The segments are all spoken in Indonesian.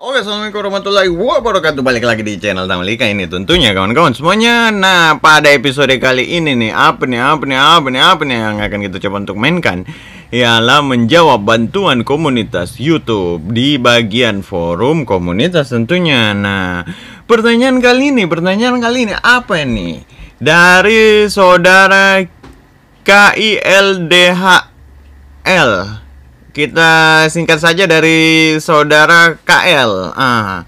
Oke, Assalamualaikum warahmatullahi wabarakatuh Balik lagi di channel Tamalika ini tentunya kawan-kawan semuanya Nah, pada episode kali ini nih Apa nih, apa nih, apa nih, apa nih yang akan kita coba untuk mainkan Ialah menjawab bantuan komunitas Youtube Di bagian forum komunitas tentunya Nah, pertanyaan kali ini, pertanyaan kali ini apa nih? Dari saudara KILDHL kita singkat saja dari saudara KL. Ah.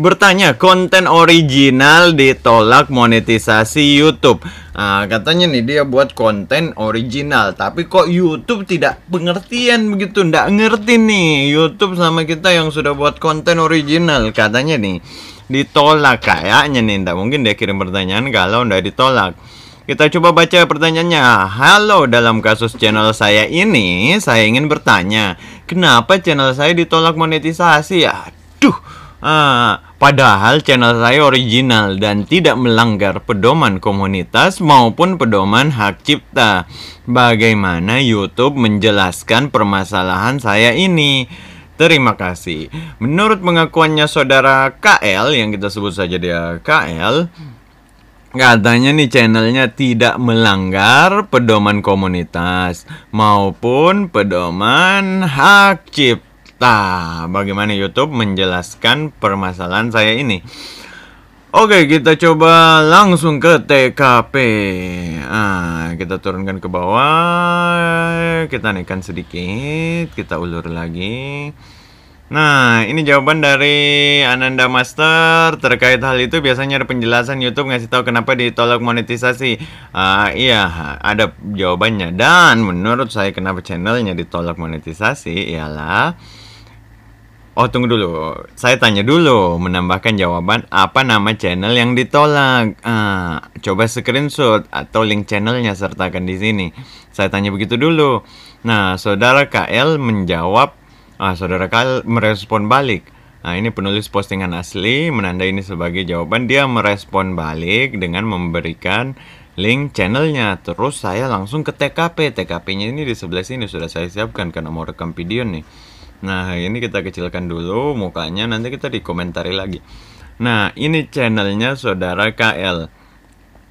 Bertanya konten original ditolak monetisasi YouTube. Ah, katanya nih dia buat konten original, tapi kok YouTube tidak pengertian begitu, ndak ngerti nih YouTube sama kita yang sudah buat konten original katanya nih ditolak kayaknya nih ndak mungkin dia kirim pertanyaan kalau ndak ditolak kita coba baca pertanyaannya. Halo, dalam kasus channel saya ini, saya ingin bertanya, kenapa channel saya ditolak monetisasi? Aduh, uh, padahal channel saya original dan tidak melanggar pedoman komunitas maupun pedoman hak cipta. Bagaimana YouTube menjelaskan permasalahan saya ini? Terima kasih. Menurut pengakuannya saudara KL yang kita sebut saja dia KL, Katanya nih channelnya tidak melanggar pedoman komunitas maupun pedoman hak cipta. Bagaimana YouTube menjelaskan permasalahan saya ini? Oke, kita coba langsung ke TKP. Ah, kita turunkan ke bawah, kita naikkan sedikit, kita ulur lagi. Nah, ini jawaban dari Ananda Master terkait hal itu biasanya ada penjelasan YouTube ngasih tahu kenapa ditolak monetisasi. Uh, iya, ada jawabannya. Dan menurut saya kenapa channelnya ditolak monetisasi ialah Oh tunggu dulu, saya tanya dulu menambahkan jawaban apa nama channel yang ditolak. Uh, coba screenshot atau link channelnya sertakan di sini. Saya tanya begitu dulu. Nah, saudara KL menjawab Ah, saudara Kyle merespon balik. Nah, ini penulis postingan asli menandai ini sebagai jawaban. Dia merespon balik dengan memberikan link channelnya. Terus saya langsung ke TKP. TKP-nya ini di sebelah sini sudah saya siapkan karena mau rekam video nih. Nah, ini kita kecilkan dulu mukanya, nanti kita dikomentari lagi. Nah, ini channelnya saudara KL.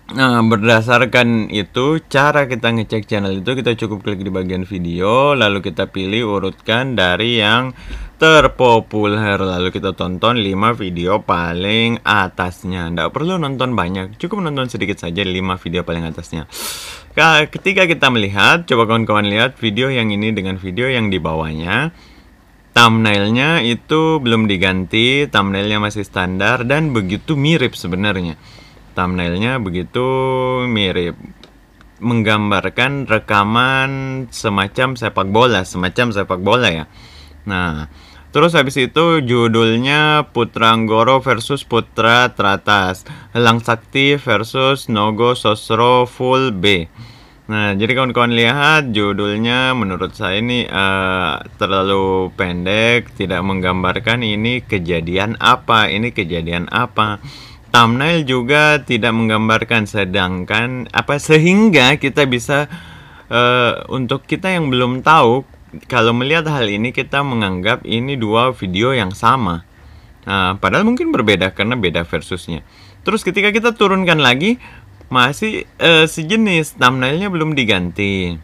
Nah, berdasarkan itu, cara kita ngecek channel itu kita cukup klik di bagian video, lalu kita pilih urutkan dari yang terpopuler, lalu kita tonton 5 video paling atasnya. Tidak perlu nonton banyak, cukup nonton sedikit saja 5 video paling atasnya. Ketika kita melihat, coba kawan-kawan lihat video yang ini dengan video yang di bawahnya. Thumbnailnya itu belum diganti, thumbnailnya masih standar dan begitu mirip sebenarnya thumbnailnya begitu mirip menggambarkan rekaman semacam sepak bola, semacam sepak bola ya. Nah, terus habis itu judulnya Putra Anggoro versus Putra Tratas, Langsakti Sakti versus Nogo Sosro Full B. Nah, jadi kawan-kawan lihat judulnya menurut saya ini uh, terlalu pendek, tidak menggambarkan ini kejadian apa, ini kejadian apa thumbnail juga tidak menggambarkan sedangkan apa sehingga kita bisa uh, untuk kita yang belum tahu kalau melihat hal ini kita menganggap ini dua video yang sama uh, padahal mungkin berbeda karena beda versusnya terus ketika kita turunkan lagi masih uh, sejenis thumbnailnya belum diganti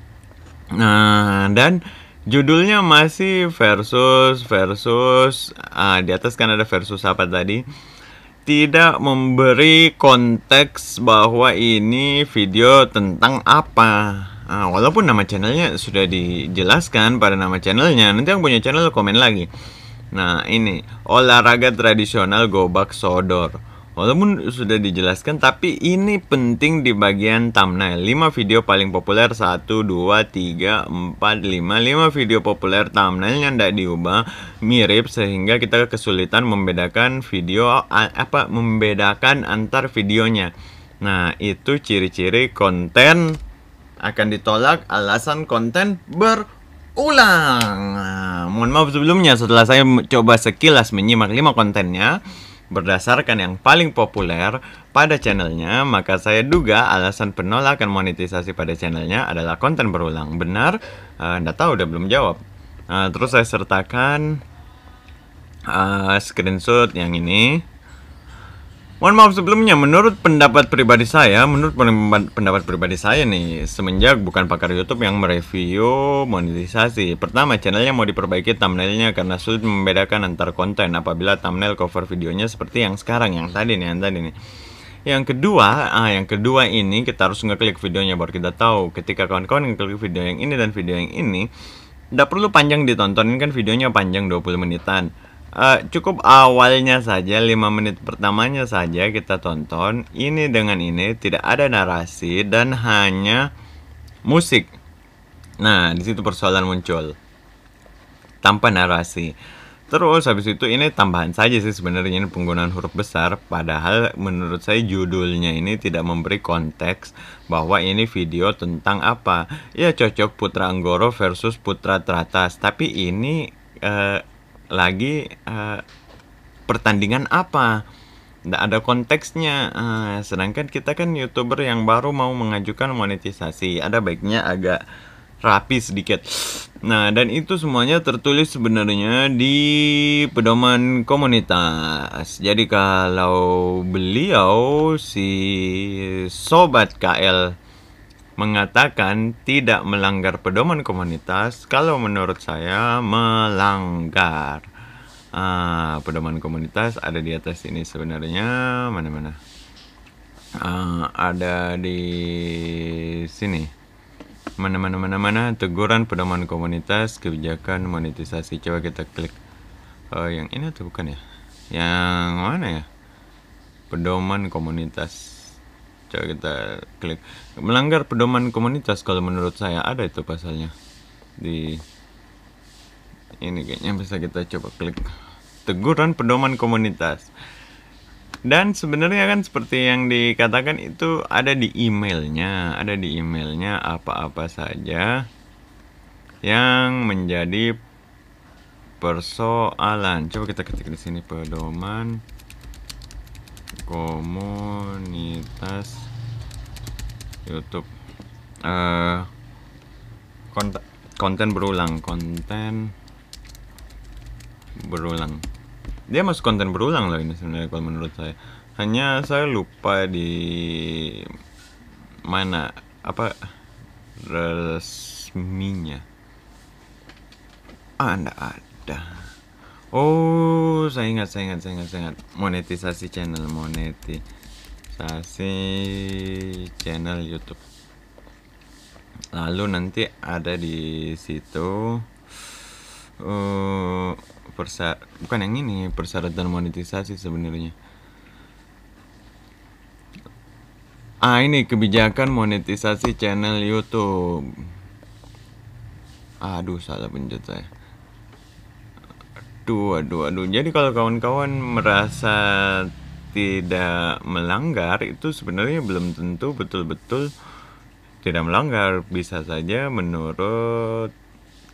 nah dan judulnya masih versus versus uh, di atas kan ada versus apa tadi tidak memberi konteks bahwa ini video tentang apa. Nah, walaupun nama channelnya sudah dijelaskan pada nama channelnya, nanti yang punya channel komen lagi. Nah ini olahraga tradisional gobak sodor. Walaupun sudah dijelaskan, tapi ini penting di bagian thumbnail. 5 video paling populer 1, 2, 3, 4, 5. 5 video populer thumbnail yang tidak diubah mirip sehingga kita kesulitan membedakan video apa membedakan antar videonya. Nah, itu ciri-ciri konten akan ditolak alasan konten ber ulang. Nah, mohon maaf sebelumnya setelah saya coba sekilas menyimak lima kontennya, Berdasarkan yang paling populer pada channelnya, maka saya duga alasan penolakan monetisasi pada channelnya adalah konten berulang. Benar? Eh, Anda tahu, udah belum jawab. Uh, terus saya sertakan uh, screenshot yang ini. Mohon maaf sebelumnya, menurut pendapat pribadi saya, menurut pendapat pribadi saya nih, semenjak bukan pakar YouTube yang mereview monetisasi. Pertama, channelnya mau diperbaiki thumbnailnya karena sulit membedakan antar konten apabila thumbnail cover videonya seperti yang sekarang, yang tadi nih, yang tadi nih. Yang kedua, ah yang kedua ini kita harus ngeklik videonya baru kita tahu. Ketika kawan-kawan ngeklik video yang ini dan video yang ini, tidak perlu panjang ditonton, ini kan videonya panjang 20 menitan. Uh, cukup awalnya saja 5 menit pertamanya saja kita tonton ini dengan ini tidak ada narasi dan hanya musik nah di situ persoalan muncul tanpa narasi terus habis itu ini tambahan saja sih sebenarnya ini penggunaan huruf besar padahal menurut saya judulnya ini tidak memberi konteks bahwa ini video tentang apa ya cocok Putra Anggoro versus Putra Teratas tapi ini eh, lagi uh, pertandingan apa tidak ada konteksnya uh, sedangkan kita kan youtuber yang baru mau mengajukan monetisasi ada baiknya agak rapi sedikit nah dan itu semuanya tertulis sebenarnya di pedoman komunitas jadi kalau beliau si sobat KL mengatakan tidak melanggar pedoman komunitas kalau menurut saya melanggar ah, pedoman komunitas ada di atas ini sebenarnya mana-mana ah, ada di sini mana-mana mana-mana teguran pedoman komunitas kebijakan monetisasi coba kita klik oh, yang ini atau bukan ya yang mana ya pedoman komunitas coba kita klik melanggar pedoman komunitas kalau menurut saya ada itu pasalnya di ini kayaknya bisa kita coba klik teguran pedoman komunitas dan sebenarnya kan seperti yang dikatakan itu ada di emailnya ada di emailnya apa-apa saja yang menjadi persoalan coba kita ketik di sini pedoman komunitas YouTube uh, konten berulang konten berulang dia masuk konten berulang loh ini sebenarnya kalau menurut saya hanya saya lupa di mana apa resminya ah, anda ada oh saya ingat saya ingat saya ingat saya ingat monetisasi channel moneti sasi channel YouTube lalu nanti ada di situ uh, persa bukan yang ini persyaratan monetisasi sebenarnya ah ini kebijakan monetisasi channel YouTube aduh salah pencet saya aduh aduh aduh jadi kalau kawan-kawan merasa tidak melanggar itu sebenarnya belum tentu betul-betul tidak melanggar bisa saja menurut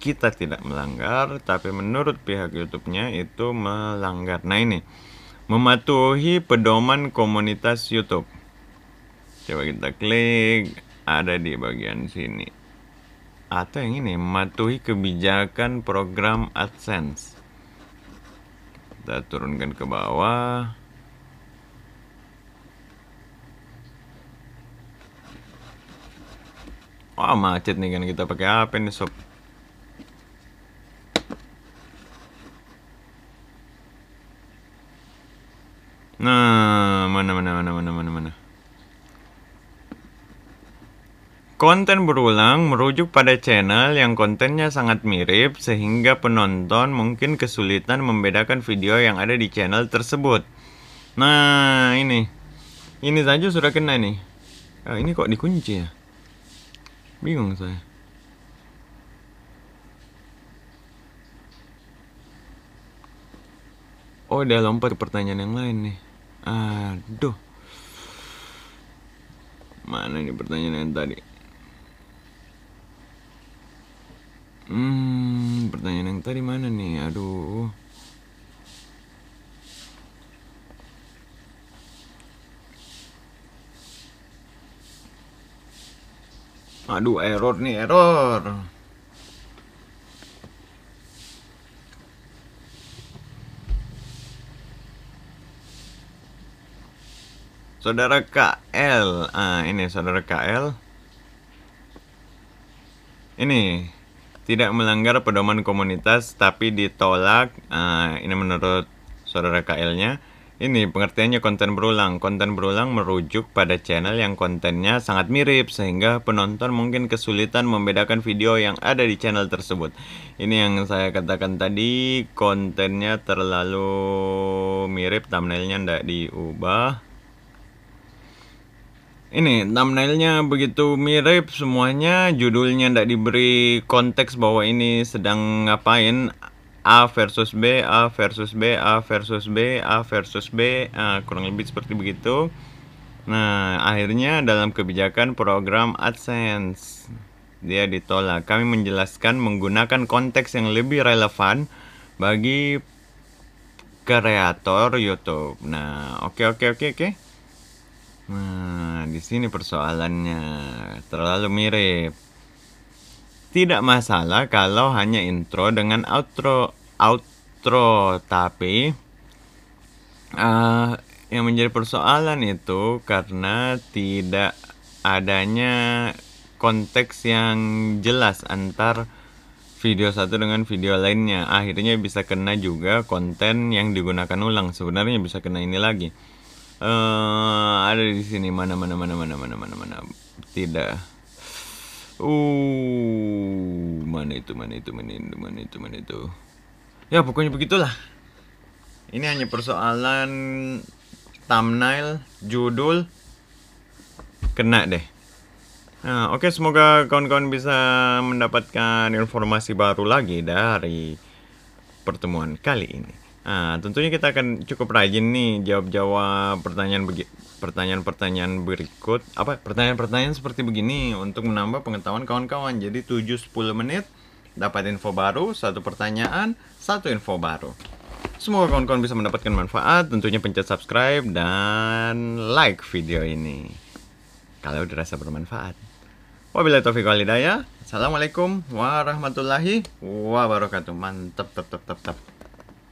kita tidak melanggar tapi menurut pihak YouTube-nya itu melanggar nah ini mematuhi pedoman komunitas YouTube coba kita klik ada di bagian sini atau yang ini mematuhi kebijakan program AdSense kita turunkan ke bawah Wah macet nih kan kita pakai apa nih sob? Nah, mana mana mana mana mana mana. Konten berulang merujuk pada channel yang kontennya sangat mirip sehingga penonton mungkin kesulitan membedakan video yang ada di channel tersebut. Nah, ini. Ini saja sudah kena nih. Oh, ini kok dikunci ya? Bingung saya. Oh, udah lompat pertanyaan yang lain nih. Aduh. Mana nih pertanyaan yang tadi? Hmm, pertanyaan yang tadi mana nih? Aduh. Aduh, error nih, error. Saudara KL. Ah, ini saudara KL. Ini tidak melanggar pedoman komunitas tapi ditolak. Ah, ini menurut saudara KL-nya ini pengertiannya konten berulang. Konten berulang merujuk pada channel yang kontennya sangat mirip sehingga penonton mungkin kesulitan membedakan video yang ada di channel tersebut. Ini yang saya katakan tadi, kontennya terlalu mirip, thumbnailnya tidak diubah. Ini thumbnailnya begitu mirip semuanya, judulnya tidak diberi konteks bahwa ini sedang ngapain A versus B, A versus B, A versus B, A versus B, nah, kurang lebih seperti begitu. Nah, akhirnya dalam kebijakan program AdSense, dia ditolak. Kami menjelaskan menggunakan konteks yang lebih relevan bagi kreator YouTube. Nah, oke oke oke oke. Nah, di sini persoalannya terlalu mirip. Tidak masalah kalau hanya intro dengan outro outro tapi uh, yang menjadi persoalan itu karena tidak adanya konteks yang jelas antar video satu dengan video lainnya akhirnya bisa kena juga konten yang digunakan ulang sebenarnya bisa kena ini lagi uh, ada di sini mana mana mana mana mana mana mana tidak Oh, mana itu, mana itu, mana itu, mana itu, mana itu. Ya, pokoknya begitulah. Ini hanya persoalan thumbnail, judul, kena deh. Nah, oke, okay, semoga kawan-kawan bisa mendapatkan informasi baru lagi dari pertemuan kali ini. Nah, tentunya kita akan cukup rajin nih jawab-jawab pertanyaan begi pertanyaan-pertanyaan berikut apa pertanyaan-pertanyaan seperti begini untuk menambah pengetahuan kawan-kawan. Jadi 7 10 menit dapat info baru, satu pertanyaan, satu info baru. Semoga kawan-kawan bisa mendapatkan manfaat, tentunya pencet subscribe dan like video ini. Kalau dirasa bermanfaat. Wabillahi taufiq wal hidayah. Assalamualaikum warahmatullahi wabarakatuh. Mantap, tap, tap, tap, tap.